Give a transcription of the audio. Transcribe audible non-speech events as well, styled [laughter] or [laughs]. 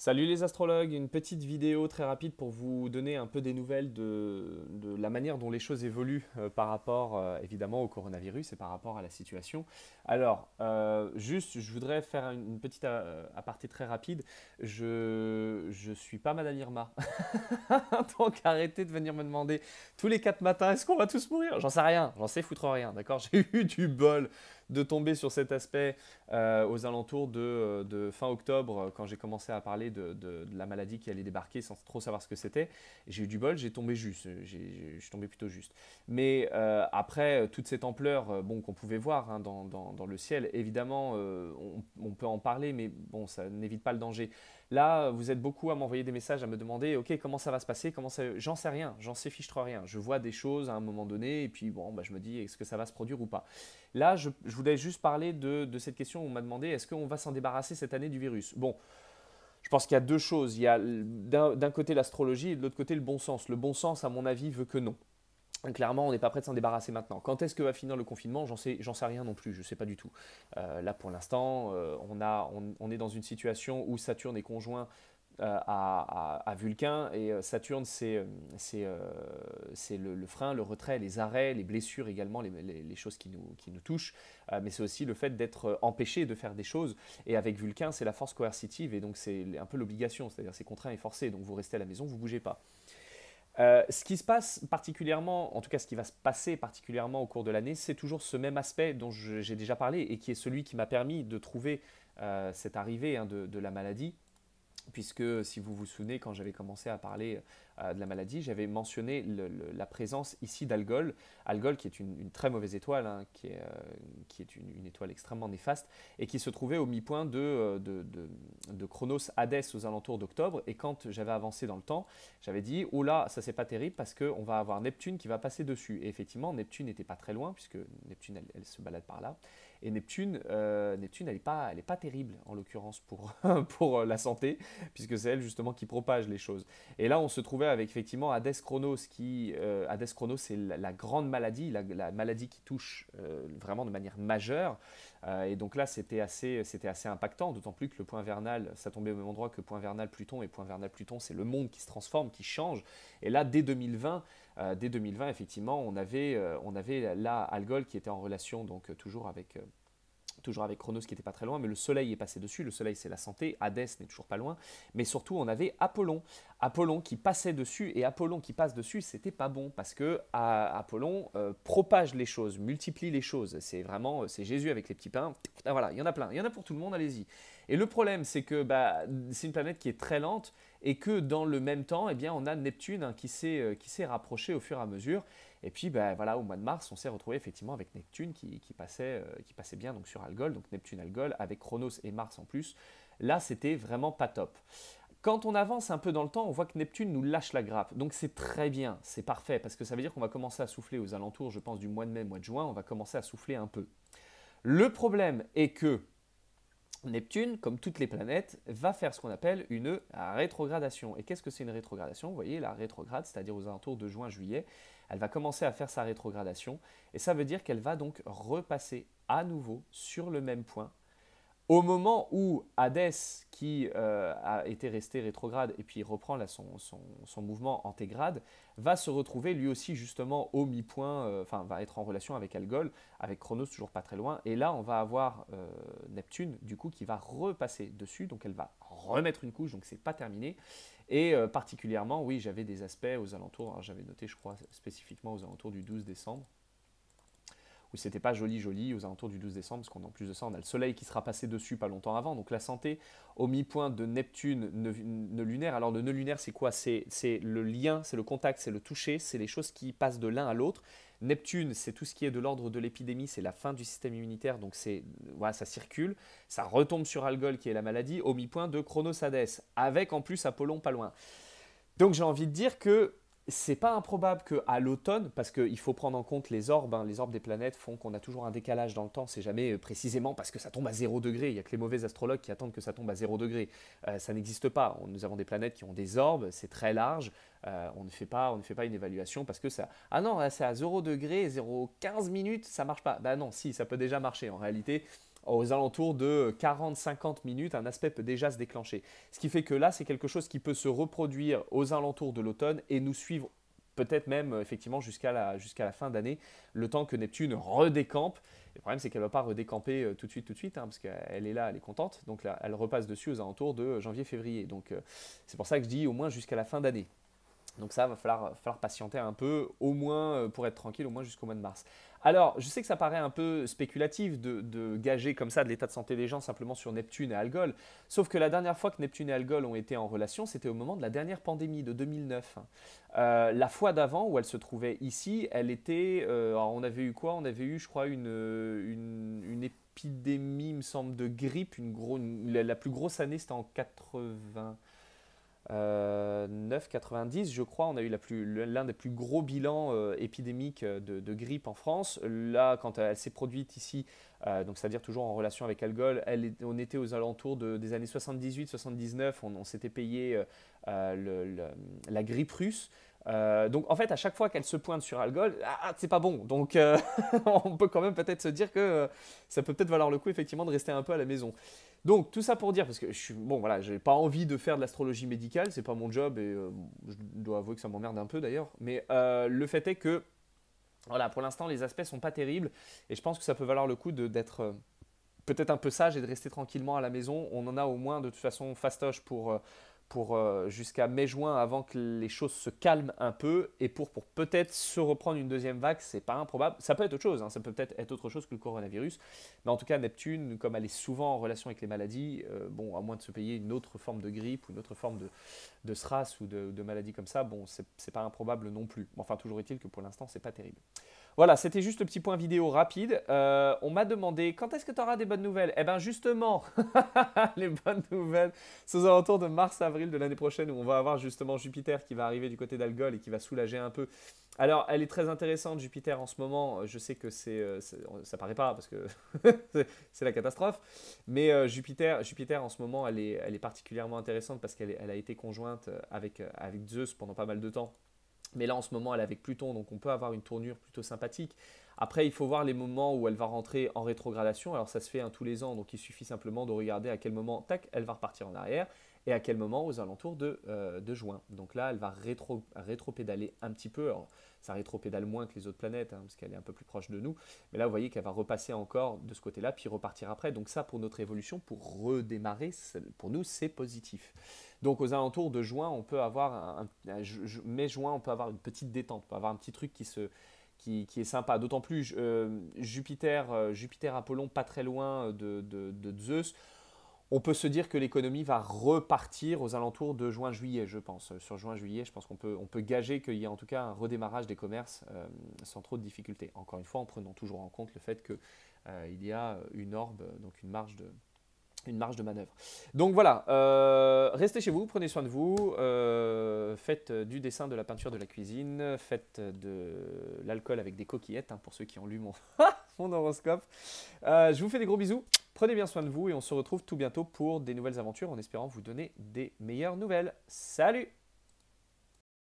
Salut les astrologues, une petite vidéo très rapide pour vous donner un peu des nouvelles de, la manière dont les choses évoluent euh, par rapport euh, évidemment au coronavirus et par rapport à la situation. Alors, euh, juste, je voudrais faire une petite aparté très rapide. Je ne suis pas Madame Irma, [laughs] donc arrêtez de venir me demander tous les quatre matins est-ce qu'on va tous mourir J'en sais rien, j'en sais foutre rien, d'accord J'ai eu du bol de tomber sur cet aspect euh, aux alentours de, euh, fin octobre, euh, quand j'ai commencé à parler de, la maladie qui allait débarquer sans trop savoir ce que c'était. J'ai eu du bol, j'ai tombé juste, je suis tombé plutôt juste. Mais après, toute cette ampleur bon, qu'on pouvait voir hein, dans, le ciel, évidemment, on, on, peut en parler, mais bon, ça n'évite pas le danger. Là, vous êtes beaucoup à m'envoyer des messages, à me demander, ok, comment ça va se passer, comment ça... J'en sais rien, j'en sais fichtre rien. Je vois des choses à un moment donné, et puis bon, bah, je me dis, est-ce que ça va se produire ou pas Là, je, voulais juste parler de, de cette question où on m'a demandé, est-ce qu'on va s'en débarrasser cette année du virus Bon. Je pense qu'il y a deux choses. Il y a d'un côté l'astrologie et de l'autre côté le bon sens. Le bon sens, à mon avis, veut que non. Clairement, on n'est pas prêt de s'en débarrasser maintenant. Quand est-ce que va finir le confinement J'en sais, sais rien non plus, je ne sais pas du tout. Euh, là, pour l'instant, euh, on, on, on, est dans une situation où Saturne est conjoint euh, à, à, Vulcain, et Saturne, c'est le, le, frein, le retrait, les arrêts, les blessures également, les, les choses qui nous, qui nous touchent, mais c'est aussi le fait d'être empêché de faire des choses, et avec Vulcain, c'est la force coercitive, et donc c'est un peu l'obligation, c'est-à-dire c'est contraint et forcé, donc vous restez à la maison, vous bougez pas. Euh, ce qui se passe particulièrement, en tout cas ce qui va se passer particulièrement au cours de l'année, c'est toujours ce même aspect dont j'ai déjà parlé et qui est celui qui m'a permis de trouver euh, cette arrivée hein, de, la maladie. Puisque si vous vous souvenez, quand j'avais commencé à parler euh, de la maladie, j'avais mentionné la présence ici d'algol, algol qui est une, très mauvaise étoile, hein, qui est, euh, qui est une, étoile extrêmement néfaste, et qui se trouvait au mi-point de, euh, de, Chronos Hadès aux alentours d'octobre, et quand j'avais avancé dans le temps, j'avais dit, oh là, ça c'est pas terrible parce qu'on va avoir Neptune qui va passer dessus. Et effectivement, Neptune n'était pas très loin, puisque Neptune, elle, se balade par là, et Neptune, Neptune elle n'est pas, pas terrible, en l'occurrence, pour, [laughs] pour la santé, puisque c'est elle justement qui propage les choses. Et là, on se trouvait avec effectivement Hades Chronos qui. Euh, Chronos, c'est la, grande maladie, la, maladie qui touche euh, vraiment de manière majeure. Euh, et donc là, c'était assez, c'était assez impactant, d'autant plus que le point vernal, ça tombait au même endroit que point vernal Pluton, et point vernal Pluton, c'est le monde qui se transforme, qui change. Et là, dès 2020, euh, dès 2020 effectivement, on avait, on avait là Algol qui était en relation donc toujours avec toujours avec Chronos qui n'était pas très loin, mais le soleil est passé dessus, le soleil c'est la santé, Hadès n'est toujours pas loin, mais surtout on avait Apollon, Apollon qui passait dessus, et Apollon qui passe dessus, c'était pas bon, parce que à, Apollon euh, propage les choses, multiplie les choses, c'est vraiment, euh, c'est Jésus avec les petits pains, ah, voilà, il y en a plein, il y en a pour tout le monde, allez-y. Et le problème c'est que bah, c'est une planète qui est très lente, et que dans le même temps, eh bien, on a Neptune hein, euh, qui s'est rapproché au fur et à mesure. Et puis, ben, voilà, au mois de mars, on s'est retrouvé effectivement avec Neptune qui, passait, euh, qui passait bien donc, sur Algol, donc Neptune-Algol, avec Chronos et Mars en plus. Là, c'était vraiment pas top. Quand on avance un peu dans le temps, on voit que Neptune nous lâche la grappe. Donc c'est très bien, c'est parfait, parce que ça veut dire qu'on va commencer à souffler aux alentours, je pense, du mois de mai, mois de juin, on va commencer à souffler un peu. Le problème est que Neptune, comme toutes les planètes, va faire ce qu'on appelle une rétrogradation. Et qu'est-ce que c'est une rétrogradation Vous voyez, la rétrograde, c'est-à-dire aux alentours de juin-juillet, elle va commencer à faire sa rétrogradation. Et ça veut dire qu'elle va donc repasser à nouveau sur le même point au moment où Hadès, qui euh, a été resté rétrograde et puis reprend son, mouvement antégrade, va se retrouver lui aussi justement au mi-point, euh, enfin va être en relation avec Algol, avec Chronos toujours pas très loin, et là on va avoir euh, Neptune du coup qui va repasser dessus, donc elle va remettre une couche, donc c'est pas terminé. Et particulièrement, oui, j'avais des aspects aux alentours, hein, j'avais noté je crois spécifiquement aux alentours du 12 décembre, où c'était pas joli joli aux alentours du 12 décembre, parce qu'on en plus de ça, on a le soleil qui sera passé dessus pas longtemps avant. Donc la santé au mi-point de Neptune, ne lunaire. Alors le ne lunaire, c'est quoi C'est le lien, c'est le contact, c'est le toucher, c'est les choses qui passent de l'un à l'autre. Neptune, c'est tout ce qui est de l'ordre de l'épidémie, c'est la fin du système immunitaire, donc c'est voilà, ça circule, ça retombe sur Algol qui est la maladie, au mi-point de Chronosades, avec en plus Apollon pas loin. Donc j'ai envie de dire que c'est pas improbable qu'à l'automne, parce qu'il faut prendre en compte les orbes, hein, les orbes des planètes font qu'on a toujours un décalage dans le temps, c'est jamais euh, précisément parce que ça tombe à 0 degré, il n'y a que les mauvais astrologues qui attendent que ça tombe à 0 degré, euh, ça n'existe pas, nous avons des planètes qui ont des orbes, c'est très large, euh, on, ne fait pas, on ne fait pas une évaluation parce que ça... Ah non, c'est à 0 degré, 0,15 minutes, ça marche pas, bah non, si, ça peut déjà marcher en réalité, aux alentours de 40-50 minutes, un aspect peut déjà se déclencher. Ce qui fait que là, c'est quelque chose qui peut se reproduire aux alentours de l'automne et nous suivre peut-être même euh, effectivement jusqu'à la, fin d'année, le temps que Neptune redécampe. Le problème, c'est qu'elle ne va pas redécamper euh, tout de suite, tout de suite, hein, parce qu'elle est là, elle est contente. Donc elle repasse dessus aux alentours de janvier-février. Donc euh, c'est pour ça que je dis au moins jusqu'à la fin d'année. Donc ça, va euh, falloir, patienter un peu, au moins euh, pour être tranquille, au moins jusqu'au mois de mars. Alors, je sais que ça paraît un peu spéculatif de, gager comme ça de l'état de santé des gens simplement sur Neptune et Algol, sauf que la dernière fois que Neptune et Algol ont été en relation, c'était au moment de la dernière pandémie de 2009. Euh, la fois d'avant où elle se trouvait ici, elle était... on avait eu quoi On avait eu, je crois, une, une, épidémie, il me semble, de grippe, une grosse, la plus grosse année, c'était en 80... 9,90, euh, je crois, on a eu l'un des plus gros bilans euh, épidémiques euh, de, grippe en France. Là, quand elle s'est produite ici, donc c'est-à-dire toujours en relation avec Algol, on était aux alentours des années 78-79, on, s'était payé la grippe russe. Euh, donc en fait, à chaque fois qu'elle se pointe sur Algol, ah, ah, c'est pas bon. Donc euh, [laughs] on peut quand même peut-être se dire que euh, ça peut peut-être valoir le coup effectivement de rester un peu à la maison. Donc tout ça pour dire parce que je suis bon voilà, j'ai pas envie de faire de l'astrologie médicale, c'est pas mon job et je dois avouer que ça m'emmerde un peu d'ailleurs. Mais le fait est que voilà, pour l'instant les aspects sont pas terribles et je pense que ça peut valoir le coup d'être peut-être un peu sage et de rester tranquillement à la maison. On en a au moins de toute façon fastoche pour pour euh, jusqu'à mai-juin avant que les choses se calment un peu et pour, pour peut-être se reprendre une deuxième vague, c'est pas improbable. Ça peut être autre chose, hein. ça peut peut-être être autre chose que le coronavirus, mais en tout cas Neptune, comme elle est souvent en relation avec les maladies, euh, bon, à moins de se payer une autre forme de grippe ou une autre forme de, de SRAS ou de, de maladie comme ça, bon, c'est pas improbable non plus. Enfin, toujours est-il que pour l'instant, c'est pas terrible. Voilà, c'était juste le petit point vidéo rapide. Euh, on m'a demandé quand est-ce que tu auras des bonnes nouvelles Eh bien justement, [laughs] les bonnes nouvelles, c'est aux alentours de mars-avril de l'année prochaine où on va avoir justement Jupiter qui va arriver du côté d'Algol et qui va soulager un peu. Alors, elle est très intéressante, Jupiter en ce moment. Euh, je sais que c'est, euh, ça paraît pas parce que [laughs] c'est la catastrophe, mais Jupiter, en ce moment, elle est, elle est particulièrement intéressante parce qu'elle a été conjointe avec, avec Zeus pendant pas mal de temps. Mais là, en ce moment, elle est avec Pluton, donc on peut avoir une tournure plutôt sympathique. Après, il faut voir les moments où elle va rentrer en rétrogradation. Alors, ça se fait hein, tous les ans, donc il suffit simplement de regarder à quel moment, tac, elle va repartir en arrière et à quel moment aux alentours de, euh, juin. Donc là, elle va rétro, pédaler un petit peu. Alors, ça rétro-pédale moins que les autres planètes, hein, parce qu'elle est un peu plus proche de nous. Mais là, vous voyez qu'elle va repasser encore de ce côté-là, puis repartir après. Donc ça, pour notre évolution, pour redémarrer, pour nous, c'est positif. Donc aux alentours de juin, on peut avoir un, euh, mai-juin, on peut avoir une petite détente, on peut avoir un petit truc qui se qui, est sympa. D'autant plus euh, Jupiter, euh, Jupiter Apollon pas très loin de, Zeus. On peut se dire que l'économie va repartir aux alentours de juin-juillet, je pense. Sur juin-juillet, je pense qu'on peut, on peut gager qu'il y a en tout cas un redémarrage des commerces sans trop de difficultés. Encore une fois, en prenant toujours en compte le fait qu'il y a une orbe, donc une marge de, une marge de manœuvre. Donc voilà, euh, restez chez vous, prenez soin de vous, euh, faites du dessin, de la peinture, de la cuisine, faites de l'alcool avec des coquillettes, hein, pour ceux qui ont lu mon, [laughs] mon horoscope. Euh, je vous fais des gros bisous, prenez bien soin de vous et on se retrouve tout bientôt pour des nouvelles aventures en espérant vous donner des meilleures nouvelles. Salut